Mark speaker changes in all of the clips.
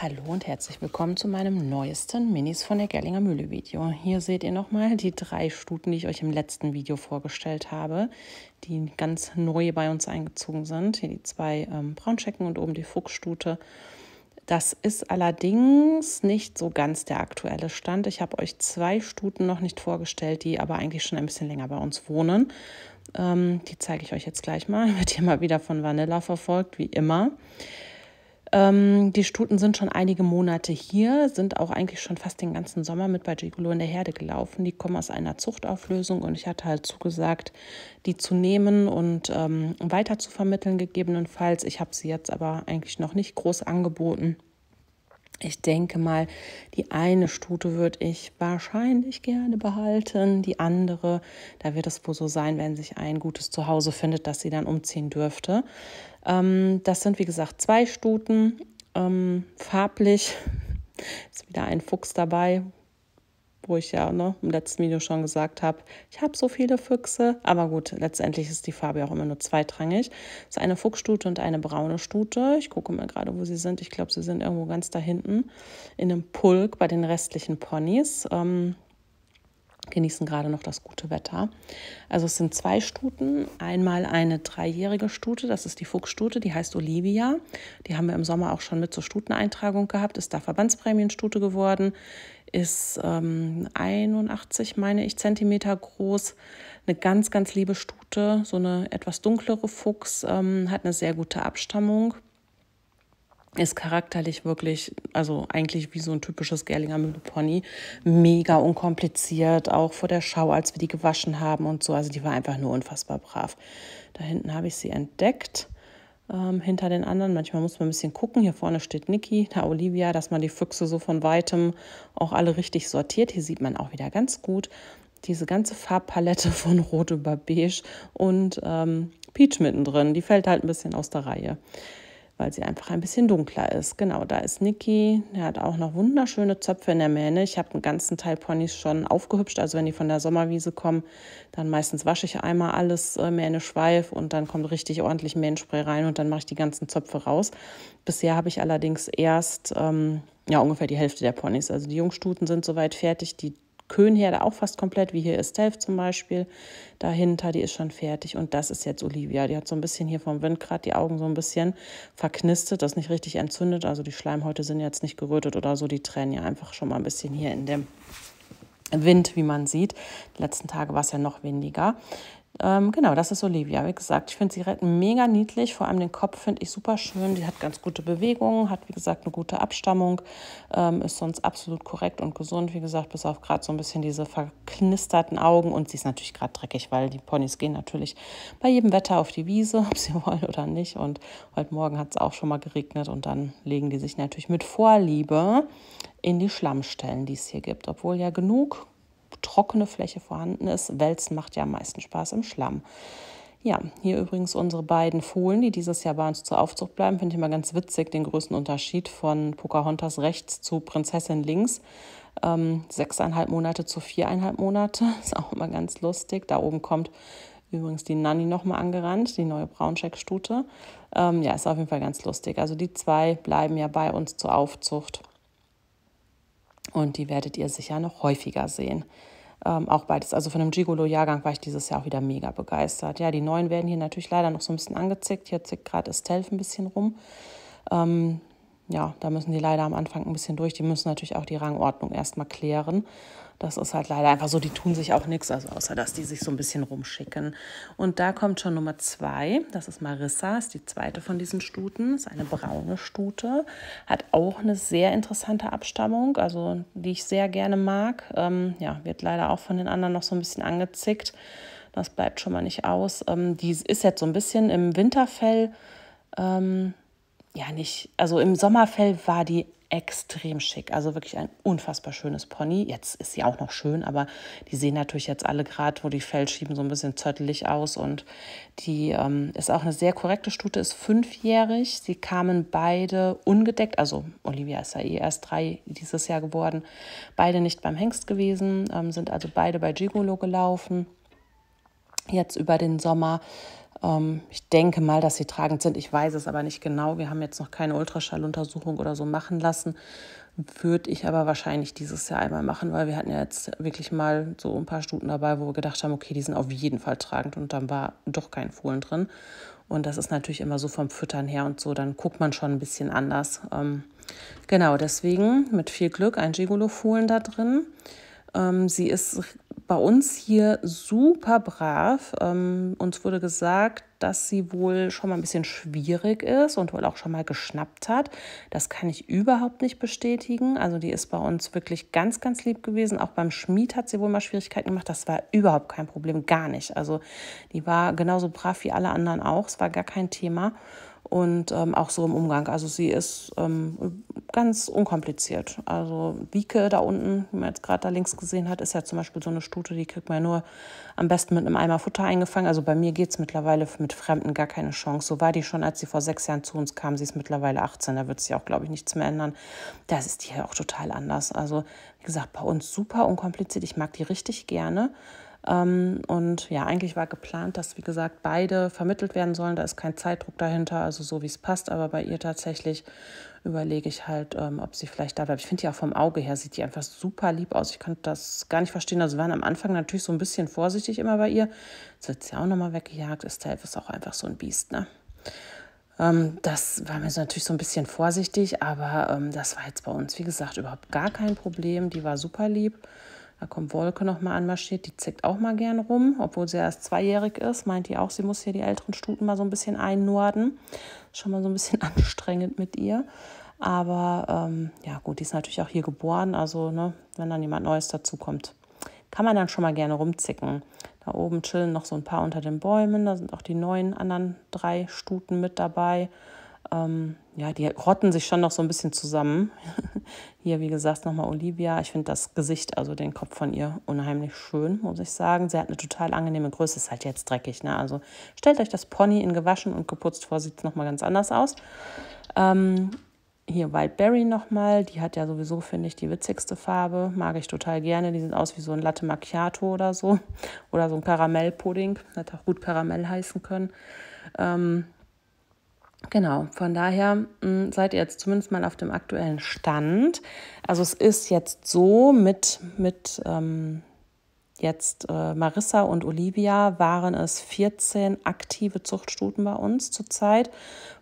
Speaker 1: Hallo und herzlich willkommen zu meinem neuesten Minis von der Gerlinger Mühle Video. Hier seht ihr nochmal die drei Stuten, die ich euch im letzten Video vorgestellt habe, die ganz neu bei uns eingezogen sind. Hier die zwei ähm, Braunschecken und oben die Fuchsstute. Das ist allerdings nicht so ganz der aktuelle Stand. Ich habe euch zwei Stuten noch nicht vorgestellt, die aber eigentlich schon ein bisschen länger bei uns wohnen. Ähm, die zeige ich euch jetzt gleich mal. Wird hier mal wieder von Vanilla verfolgt, wie immer. Ähm, die Stuten sind schon einige Monate hier, sind auch eigentlich schon fast den ganzen Sommer mit bei Gigolo in der Herde gelaufen. Die kommen aus einer Zuchtauflösung und ich hatte halt zugesagt, die zu nehmen und ähm, weiter zu vermitteln gegebenenfalls. Ich habe sie jetzt aber eigentlich noch nicht groß angeboten. Ich denke mal, die eine Stute würde ich wahrscheinlich gerne behalten, die andere, da wird es wohl so sein, wenn sich ein gutes Zuhause findet, dass sie dann umziehen dürfte. Ähm, das sind wie gesagt zwei Stuten, ähm, farblich ist wieder ein Fuchs dabei, wo ich ja ne, im letzten Video schon gesagt habe, ich habe so viele Füchse, aber gut, letztendlich ist die Farbe auch immer nur zweitrangig. Es ist eine Fuchsstute und eine braune Stute. Ich gucke mal gerade, wo sie sind. Ich glaube, sie sind irgendwo ganz da hinten in einem Pulk bei den restlichen Ponys. Ähm, genießen gerade noch das gute Wetter. Also es sind zwei Stuten. Einmal eine dreijährige Stute, das ist die Fuchsstute, die heißt Olivia. Die haben wir im Sommer auch schon mit zur Stuteneintragung gehabt, ist da Verbandsprämienstute geworden ist ähm, 81, meine ich, Zentimeter groß. Eine ganz, ganz liebe Stute, so eine etwas dunklere Fuchs, ähm, hat eine sehr gute Abstammung. Ist charakterlich wirklich, also eigentlich wie so ein typisches Gerlinger Mühlepony. Mega unkompliziert, auch vor der Schau, als wir die gewaschen haben und so. Also die war einfach nur unfassbar brav. Da hinten habe ich sie entdeckt ähm, hinter den anderen. Manchmal muss man ein bisschen gucken. Hier vorne steht Niki, da Olivia, dass man die Füchse so von weitem auch alle richtig sortiert. Hier sieht man auch wieder ganz gut diese ganze Farbpalette von Rot über Beige und ähm, Peach mittendrin. Die fällt halt ein bisschen aus der Reihe weil sie einfach ein bisschen dunkler ist. Genau, da ist Niki. Er hat auch noch wunderschöne Zöpfe in der Mähne. Ich habe einen ganzen Teil Ponys schon aufgehübscht. Also wenn die von der Sommerwiese kommen, dann meistens wasche ich einmal alles, äh, Mähne, Schweif und dann kommt richtig ordentlich Mähnspray rein und dann mache ich die ganzen Zöpfe raus. Bisher habe ich allerdings erst ähm, ja, ungefähr die Hälfte der Ponys. Also die Jungstuten sind soweit fertig, die Köhnherde auch fast komplett, wie hier Estelle zum Beispiel. Dahinter, die ist schon fertig. Und das ist jetzt Olivia. Die hat so ein bisschen hier vom Wind gerade die Augen so ein bisschen verknistet, das nicht richtig entzündet. Also die Schleimhäute sind jetzt nicht gerötet oder so. Die tränen ja einfach schon mal ein bisschen hier in dem Wind, wie man sieht. Die letzten Tage war es ja noch windiger. Ähm, genau, das ist Olivia. Wie gesagt, ich finde sie mega niedlich. Vor allem den Kopf finde ich super schön. Die hat ganz gute Bewegungen, hat wie gesagt eine gute Abstammung, ähm, ist sonst absolut korrekt und gesund. Wie gesagt, bis auf gerade so ein bisschen diese verknisterten Augen. Und sie ist natürlich gerade dreckig, weil die Ponys gehen natürlich bei jedem Wetter auf die Wiese, ob sie wollen oder nicht. Und heute Morgen hat es auch schon mal geregnet und dann legen die sich natürlich mit Vorliebe in die Schlammstellen, die es hier gibt, obwohl ja genug trockene Fläche vorhanden ist. Wälzen macht ja am meisten Spaß im Schlamm. Ja, hier übrigens unsere beiden Fohlen, die dieses Jahr bei uns zur Aufzucht bleiben. Finde ich immer ganz witzig, den größten Unterschied von Pocahontas rechts zu Prinzessin links. Ähm, sechseinhalb Monate zu viereinhalb Monate, ist auch immer ganz lustig. Da oben kommt übrigens die Nanny nochmal angerannt, die neue Braunscheck-Stute. Ähm, ja, ist auf jeden Fall ganz lustig. Also die zwei bleiben ja bei uns zur Aufzucht und die werdet ihr sicher noch häufiger sehen. Ähm, auch beides. Also von dem Gigolo-Jahrgang war ich dieses Jahr auch wieder mega begeistert. Ja, die neuen werden hier natürlich leider noch so ein bisschen angezickt. Hier zickt gerade Estelle ein bisschen rum. Ähm, ja, da müssen die leider am Anfang ein bisschen durch. Die müssen natürlich auch die Rangordnung erstmal klären. Das ist halt leider einfach so, die tun sich auch nichts, also außer dass die sich so ein bisschen rumschicken. Und da kommt schon Nummer zwei, das ist Marissa, ist die zweite von diesen Stuten, ist eine braune Stute, hat auch eine sehr interessante Abstammung, also die ich sehr gerne mag. Ähm, ja, wird leider auch von den anderen noch so ein bisschen angezickt. Das bleibt schon mal nicht aus. Ähm, die ist jetzt so ein bisschen im Winterfell. Ähm, ja nicht, also im Sommerfell war die extrem schick. Also wirklich ein unfassbar schönes Pony. Jetzt ist sie auch noch schön, aber die sehen natürlich jetzt alle gerade, wo die Fellschieben so ein bisschen zöttelig aus. Und die ähm, ist auch eine sehr korrekte Stute, ist fünfjährig. Sie kamen beide ungedeckt, also Olivia ist ja eh erst drei dieses Jahr geworden, beide nicht beim Hengst gewesen, ähm, sind also beide bei Gigolo gelaufen. Jetzt über den Sommer ähm, ich denke mal, dass sie tragend sind. Ich weiß es aber nicht genau. Wir haben jetzt noch keine Ultraschalluntersuchung oder so machen lassen. Würde ich aber wahrscheinlich dieses Jahr einmal machen, weil wir hatten ja jetzt wirklich mal so ein paar Stuten dabei, wo wir gedacht haben, okay, die sind auf jeden Fall tragend und dann war doch kein Fohlen drin. Und das ist natürlich immer so vom Füttern her und so, dann guckt man schon ein bisschen anders. Ähm, genau, deswegen mit viel Glück ein Gigolo-Fohlen da drin. Ähm, sie ist bei uns hier super brav. Ähm, uns wurde gesagt, dass sie wohl schon mal ein bisschen schwierig ist und wohl auch schon mal geschnappt hat. Das kann ich überhaupt nicht bestätigen. Also die ist bei uns wirklich ganz, ganz lieb gewesen. Auch beim Schmied hat sie wohl mal Schwierigkeiten gemacht. Das war überhaupt kein Problem, gar nicht. Also die war genauso brav wie alle anderen auch. Es war gar kein Thema und ähm, auch so im Umgang. Also sie ist ähm, ganz unkompliziert. Also Wieke da unten, wie man jetzt gerade da links gesehen hat, ist ja zum Beispiel so eine Stute, die kriegt man ja nur am besten mit einem Eimer Futter eingefangen. Also bei mir geht es mittlerweile mit Fremden gar keine Chance. So war die schon, als sie vor sechs Jahren zu uns kam. Sie ist mittlerweile 18, da wird sich auch, glaube ich, nichts mehr ändern. Das ist die ja auch total anders. Also wie gesagt, bei uns super unkompliziert. Ich mag die richtig gerne. Ähm, und ja, eigentlich war geplant, dass, wie gesagt, beide vermittelt werden sollen. Da ist kein Zeitdruck dahinter, also so wie es passt. Aber bei ihr tatsächlich überlege ich halt, ähm, ob sie vielleicht da bleibt. Ich finde die auch vom Auge her, sieht die einfach super lieb aus. Ich konnte das gar nicht verstehen. Also waren am Anfang natürlich so ein bisschen vorsichtig immer bei ihr. Jetzt wird sie auch nochmal weggejagt. Estelle ist auch einfach so ein Biest, ne? Ähm, das war mir so natürlich so ein bisschen vorsichtig, aber das war jetzt bei uns, wie gesagt, überhaupt gar kein Problem. Die war super lieb. Da kommt Wolke nochmal anmarschiert, die zickt auch mal gern rum, obwohl sie erst zweijährig ist, meint die auch, sie muss hier die älteren Stuten mal so ein bisschen einnorden. Schon mal so ein bisschen anstrengend mit ihr. Aber ähm, ja gut, die ist natürlich auch hier geboren, also ne, wenn dann jemand Neues dazukommt, kann man dann schon mal gerne rumzicken. Da oben chillen noch so ein paar unter den Bäumen, da sind auch die neuen anderen drei Stuten mit dabei. Ähm, ja, die rotten sich schon noch so ein bisschen zusammen. Hier, wie gesagt, nochmal Olivia. Ich finde das Gesicht, also den Kopf von ihr, unheimlich schön, muss ich sagen. Sie hat eine total angenehme Größe, ist halt jetzt dreckig. Ne? Also stellt euch das Pony in gewaschen und geputzt vor, sieht es nochmal ganz anders aus. Ähm, hier Wildberry nochmal, die hat ja sowieso, finde ich, die witzigste Farbe. Mag ich total gerne. Die sieht aus wie so ein Latte Macchiato oder so. Oder so ein Karamellpudding. Hätte auch gut Karamell heißen können. Ähm, Genau, von daher mh, mm, seid ihr jetzt zumindest mal auf dem aktuellen Stand. Also es ist jetzt so, mit, mit ähm, jetzt äh, Marissa und Olivia waren es 14 aktive Zuchtstuten bei uns zurzeit,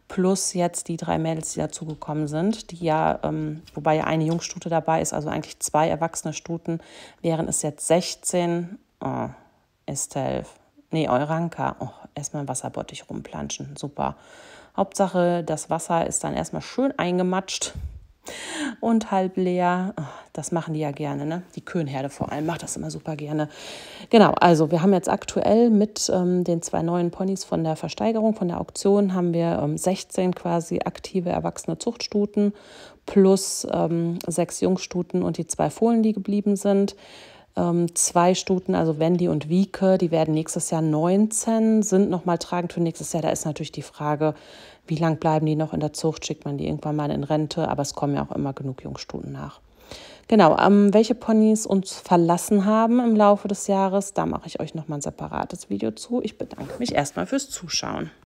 Speaker 1: plus jetzt die drei Mädels, die dazugekommen sind, die ja, ähm, wobei ja eine Jungstute dabei ist, also eigentlich zwei erwachsene Stuten, wären es jetzt 16, oh, Estelle, nee, Euranka, oh, erstmal im Wasserbottich rumplanschen. Super. Hauptsache, das Wasser ist dann erstmal schön eingematscht und halb leer. Ah, das machen die ja gerne, ne? Die Köhnherde vor allem macht das immer super gerne. Genau, also wir haben jetzt aktuell mit ähm, den zwei neuen Ponys von der Versteigerung, von der Auktion, haben wir ähm, 16 quasi aktive erwachsene Zuchtstuten plus ähm, sechs Jungstuten und die zwei Fohlen, die geblieben sind. Ähm, zwei Stuten, also Wendy und Wieke, die werden nächstes Jahr 19, sind nochmal tragend für nächstes Jahr. Da ist natürlich die Frage, wie lange bleiben die noch in der Zucht, schickt man die irgendwann mal in Rente, aber es kommen ja auch immer genug Jungstuten nach. Genau, ähm, welche Ponys uns verlassen haben im Laufe des Jahres, da mache ich euch nochmal ein separates Video zu. Ich bedanke mich erstmal fürs Zuschauen.